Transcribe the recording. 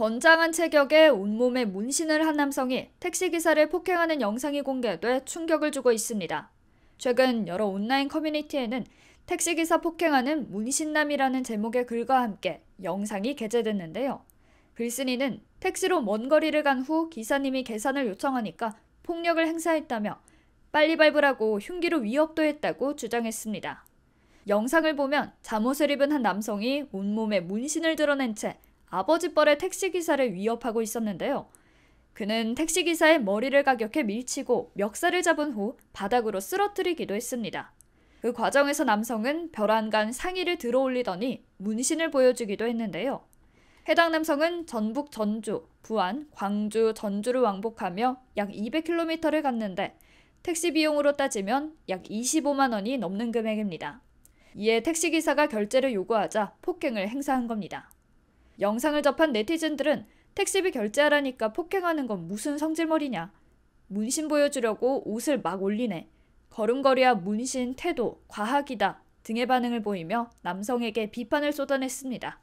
건장한 체격에 온몸에 문신을 한 남성이 택시기사를 폭행하는 영상이 공개돼 충격을 주고 있습니다. 최근 여러 온라인 커뮤니티에는 택시기사 폭행하는 문신남이라는 제목의 글과 함께 영상이 게재됐는데요. 글쓴이는 택시로 먼 거리를 간 후 기사님이 계산을 요청하니까 폭력을 행사했다며 빨리 밟으라고 흉기로 위협도 했다고 주장했습니다. 영상을 보면 잠옷을 입은 한 남성이 온몸에 문신을 드러낸 채 아버지 뻘의 택시기사를 위협하고 있었는데요. 그는 택시기사의 머리를 가격해 밀치고 멱살을 잡은 후 바닥으로 쓰러뜨리기도 했습니다. 그 과정에서 남성은 벼란간 상의를 들어올리더니 문신을 보여주기도 했는데요. 해당 남성은 전북 전주, 부안, 광주, 전주를 왕복하며 약 200km를 갔는데 택시 비용으로 따지면 약 25만 원이 넘는 금액입니다. 이에 택시기사가 결제를 요구하자 폭행을 행사한 겁니다. 영상을 접한 네티즌들은 택시비 결제하라니까 폭행하는 건 무슨 성질머리냐. 문신 보여주려고 옷을 막 올리네. 걸음걸이와 문신, 태도, 과학이다 등의 반응을 보이며 남성에게 비판을 쏟아냈습니다.